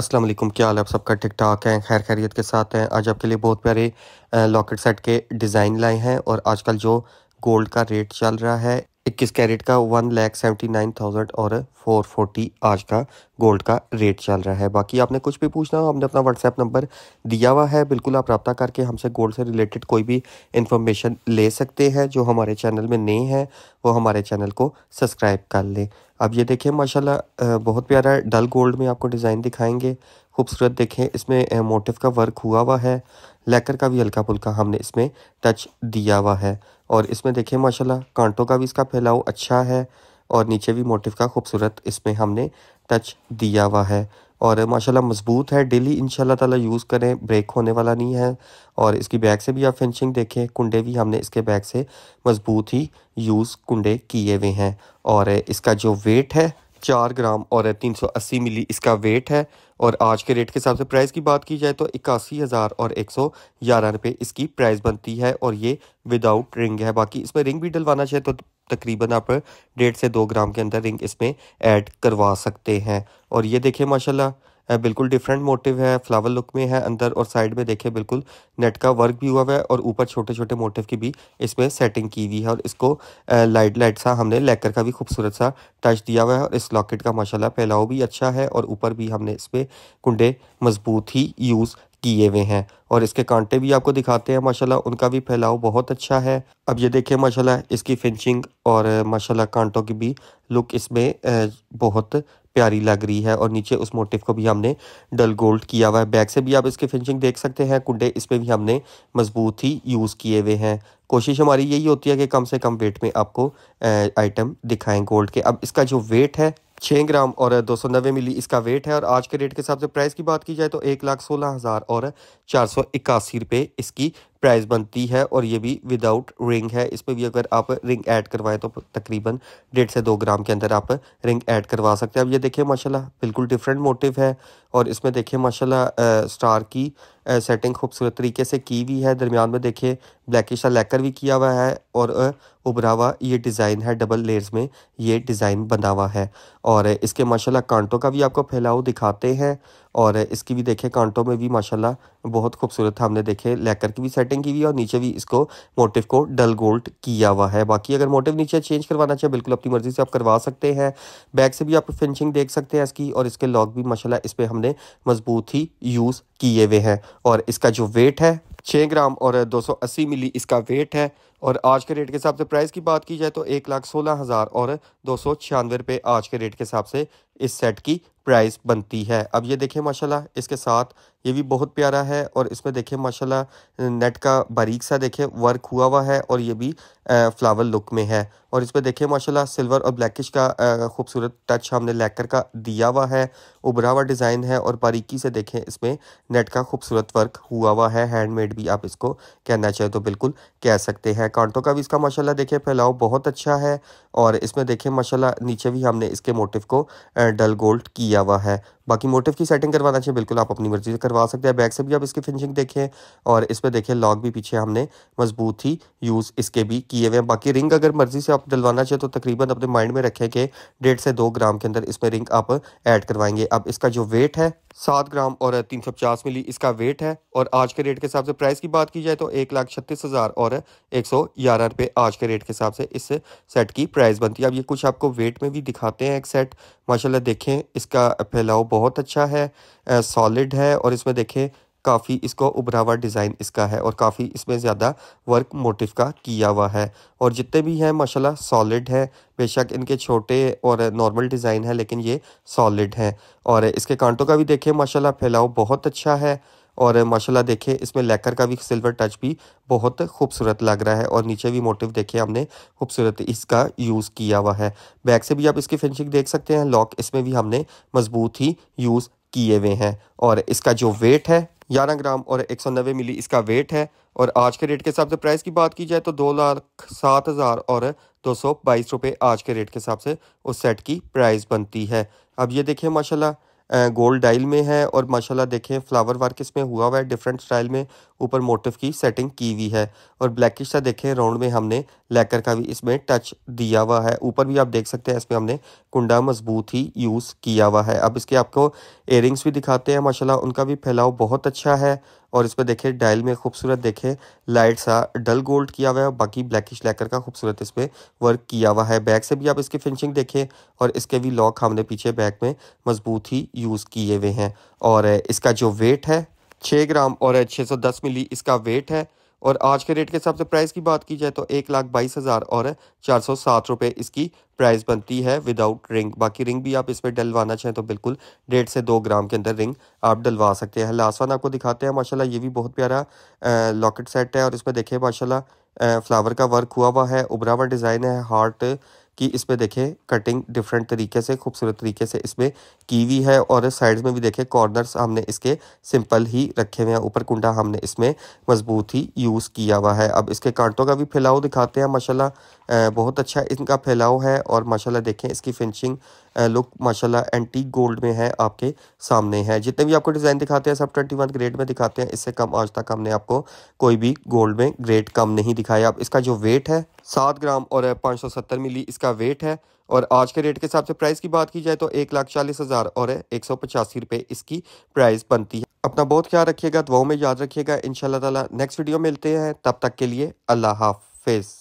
अस्सलाम वालेकुम क्या हाल है आप सबका ठीक ठाक हैं खैर खैरियत के साथ हैं आज आपके लिए बहुत प्यारे लॉकेट सेट के डिज़ाइन लाए हैं और आजकल जो गोल्ड का रेट चल रहा है इक्कीस कैरेट का one lakh seventy nine thousand और फोर फोर्टी आज का गोल्ड का रेट चल रहा है बाकी आपने कुछ भी पूछना हो हमने अपना व्हाट्सएप नंबर दिया हुआ है बिल्कुल आप रब्ता करके हमसे गोल्ड से रिलेटेड कोई भी इन्फॉर्मेशन ले सकते हैं जो हमारे चैनल में नए हैं वो हमारे चैनल को सब्सक्राइब कर लें अब ये देखिए माशाल्लाह बहुत प्यारा डल गोल्ड में आपको डिज़ाइन दिखाएंगे खूबसूरत देखें इसमें मोटिव का वर्क हुआ हुआ है लेकर का भी हल्का फुल्का हमने इसमें टच दिया हुआ है और इसमें देखें माशाल्लाह कांटों का भी इसका फैलाव अच्छा है और नीचे भी मोटिव का खूबसूरत इसमें हमने टच दिया हुआ है और माशाल्लाह मजबूत है डेली इन ताला यूज़ करें ब्रेक होने वाला नहीं है और इसकी बैग से भी आप फिनिशिंग देखें कुंडे भी हमने इसके बैग से मजबूत ही यूज़ कुंडे किए हुए हैं और इसका जो वेट है चार ग्राम और तीन सौ अस्सी मिली इसका वेट है और आज के रेट के हिसाब से प्राइस की बात की जाए तो इक्यासी हज़ार और एक सौ ग्यारह रुपये इसकी प्राइस बनती है और ये विदाउट रिंग है बाकी इसमें रिंग भी डलवाना चाहिए तो तकरीबन आप डेढ़ से दो ग्राम के अंदर रिंग इसमें ऐड करवा सकते हैं और ये देखें माशाल्लाह बिल्कुल डिफरेंट मोटिव है फ्लावर लुक में है अंदर और साइड में देखिए बिल्कुल नेट का वर्क भी हुआ हुआ है और ऊपर छोटे छोटे मोटिव की भी इसमें सेटिंग की हुई है और इसको लाइट लाइट सा हमने लेकर का भी खूबसूरत सा टच दिया हुआ है और इस लॉकेट का माशाल्लाह फैलाव भी अच्छा है और ऊपर भी हमने इस पर कुंडे मजबूत ही यूज़ किए हुए हैं और इसके कांटे भी आपको दिखाते हैं माशाल्लाह उनका भी फैलाव बहुत अच्छा है अब ये देखिए माशाल्लाह इसकी फिनिशिंग और माशाल्लाह कांटों की भी लुक इसमें बहुत प्यारी लग रही है और नीचे उस मोटिव को भी हमने डल गोल्ड किया हुआ है बैक से भी आप इसके फिनिशिंग देख सकते हैं कुंडे इस पर भी हमने मजबूत ही यूज़ किए हुए हैं कोशिश हमारी यही होती है कि कम से कम वेट में आपको आइटम दिखाएं गोल्ड के अब इसका जो वेट है छः ग्राम और दो सौ नब्बे मिली इसका वेट है और आज के रेट के हिसाब से प्राइस की बात की जाए तो एक लाख सोलह हज़ार और चार सौ इक्यासी रुपये इसकी प्राइस बनती है और ये भी विदाउट रिंग है इसमें भी अगर आप रिंग ऐड करवाएं तो तकरीबन डेढ़ से दो ग्राम के अंदर आप रिंग ऐड करवा सकते हैं अब ये देखिए माशाल्लाह बिल्कुल डिफरेंट मोटिव है और इसमें देखिए माशाल्लाह स्टार की आ, सेटिंग खूबसूरत तरीके से की हुई है दरमियान में देखिए ब्लैकिश लेकर भी किया हुआ है और उभरा हुआ ये डिज़ाइन है डबल लेयर्स में ये डिज़ाइन बना हुआ है और इसके माशाल्लाह कांटों का भी आपको फैलाव दिखाते हैं और इसकी भी देखें कांटों में भी माशाल्लाह बहुत खूबसूरत था हमने देखे लेकर की भी सेटिंग की हुई और नीचे भी इसको मोटिव को डल गोल्ड किया हुआ है बाकी अगर मोटिव नीचे चेंज करवाना चाहे बिल्कुल अपनी मर्जी से आप करवा सकते हैं बैक से भी आप फिनिशिंग देख सकते हैं इसकी और इसके लॉक भी माशाल्लाह इस पर हमने मजबूत ही यूज़ किए हुए हैं और इसका जो वेट है छः ग्राम और अस्सी मिली इसका वेट है और आज के रेट के हिसाब से प्राइस की बात की जाए तो एक लाख सोलह हज़ार और दो सौ छियानवे रुपये आज के रेट के हिसाब से इस सेट की प्राइस बनती है अब ये देखें माशाल्लाह इसके साथ ये भी बहुत प्यारा है और इसमें देखें माशाल्लाह नेट का बारीक सा देखें वर्क हुआ हुआ है और ये भी फ्लावर लुक में है और इसमें देखें माशाल्लाह सिल्वर और ब्लैकिश का खूबसूरत टच हमने लैकर का दिया हुआ है उभरा हुआ डिज़ाइन है और बारीकी से देखें इसमें नेट का खूबसूरत वर्क हुआ हुआ है हैंडमेड भी आप इसको कहना चाहें तो बिल्कुल कह सकते हैं कांटों का भी इसका माशाल्लाह देखें फैलाव बहुत अच्छा है और इसमें देखें माशाल्लाह नीचे भी हमने इसके मोटिव को डल गोल्ड किया हुआ है। बाकी मोटिव की सेटिंग करवाना चाहिए बिल्कुल आप अपनी मर्ज़ी से करवा सकते हैं बैक से भी आप इसकी फिनिशिंग देखें और इस पर देखें लॉक भी पीछे हमने मजबूत ही यूज़ इसके भी किए हुए हैं बाकी रिंग अगर मर्ज़ी से आप डलवाना चाहिए तो तकरीबन अपने माइंड में रखें कि डेढ़ से दो ग्राम के अंदर इसमें रिंग आप ऐड करवाएंगे अब इसका जो वेट है सात ग्राम और तीन सौ पचास मिली इसका वेट है और आज के रेट के हिसाब से प्राइस की बात की जाए तो एक लाख छत्तीस हज़ार और एक सौ ग्यारह रुपये आज के रेट के हिसाब से इस सेट की प्राइस बनती है अब ये कुछ आपको वेट में भी दिखाते हैं एक सेट माशाल्लाह देखें इसका फैलाव बहुत बहुत अच्छा है सॉलिड है और इसमें देखें काफ़ी इसको उभरा हुआ डिज़ाइन इसका है और काफ़ी इसमें ज़्यादा वर्क मोटिव का किया हुआ है और जितने भी हैं माशाल्लाह सॉलिड है बेशक इनके छोटे और नॉर्मल डिज़ाइन है लेकिन ये सॉलिड है और इसके कांटों का भी देखें माशाल्लाह फैलाव बहुत अच्छा है और माशाल्लाह देखिए इसमें लेकर का भी सिल्वर टच भी बहुत खूबसूरत लग रहा है और नीचे भी मोटिव देखिए हमने खूबसूरत इसका यूज़ किया हुआ है बैक से भी आप इसकी फिनिशिंग देख सकते हैं लॉक इसमें भी हमने मजबूत ही यूज़ किए हुए हैं और इसका जो वेट है ग्यारह ग्राम और एक सौ नब्बे मिली इसका वेट है और आज के रेट के हिसाब से प्राइस की बात की जाए तो दो लाख सात हज़ार और दो सौ बाईस रुपये आज के रेट के हिसाब से उस सेट की प्राइस बनती है अब ये देखिए माशाल्लाह गोल्ड डाइल में है और माशाल्लाह देखें फ्लावर वर्क इसमें हुआ हुआ है डिफरेंट स्टाइल में ऊपर मोटिव की सेटिंग की हुई है और ब्लैकिश सा देखें राउंड में हमने लेकर का भी इसमें टच दिया हुआ है ऊपर भी आप देख सकते हैं इसमें हमने कुंडा मजबूत ही यूज़ किया हुआ है अब इसके आपको एयरिंग्स भी दिखाते हैं माशाला उनका भी फैलाव बहुत अच्छा है और इस पर देखिए डायल में खूबसूरत देखिए लाइट सा डल गोल्ड किया हुआ है और बाकी ब्लैकिश लैकर का खूबसूरत इस पर वर्क किया हुआ है बैक से भी आप इसकी फिनिशिंग देखें और इसके भी लॉक हमने पीछे बैक में मजबूत ही यूज़ किए हुए हैं और इसका जो वेट है छः ग्राम और छः सौ दस मिली इसका वेट है और आज के रेट के हिसाब से प्राइस की बात की जाए तो एक लाख बाईस हज़ार और चार सौ सात रुपये इसकी प्राइस बनती है विदाउट रिंग बाकी रिंग भी आप इसमें डलवाना चाहें तो बिल्कुल डेढ़ से दो ग्राम के अंदर रिंग आप डलवा सकते हैं लास्ट वन आपको दिखाते हैं माशाल्लाह ये भी बहुत प्यारा लॉकेट सेट है और इसमें देखिए माशाला फ्लावर का वर्क हुआ हुआ है उभरा हुआ डिज़ाइन है हार्ट कि इसमें देखें कटिंग डिफरेंट तरीके से खूबसूरत तरीके से इसमें की हुई है और साइड्स में भी देखें कॉर्नर्स हमने इसके सिंपल ही रखे हुए हैं ऊपर कुंडा हमने इसमें मजबूत ही यूज़ किया हुआ है अब इसके कांटों का भी फैलाव दिखाते हैं माशाल्लाह बहुत अच्छा इनका फैलाव है और माशाल्लाह देखें इसकी फिनिशिंग लुक माशाल्लाह एंटीक गोल्ड में है आपके सामने है जितने भी आपको डिज़ाइन दिखाते हैं सब ट्वेंटी वन ग्रेड में दिखाते हैं इससे कम आज तक हमने आपको कोई भी गोल्ड में ग्रेड कम नहीं दिखाया आप इसका जो वेट है सात ग्राम और पाँच सौ सत्तर मिली इसका वेट है और आज के रेट के हिसाब से प्राइस की बात की जाए तो एक लाख चालीस हज़ार और एक सौ पचासी रुपये इसकी प्राइस बनती है अपना बहुत ख्याल रखिएगा दुआओं में याद रखिएगा इन ताला नेक्स्ट वीडियो मिलते हैं तब तक के लिए अल्लाह हाफिज़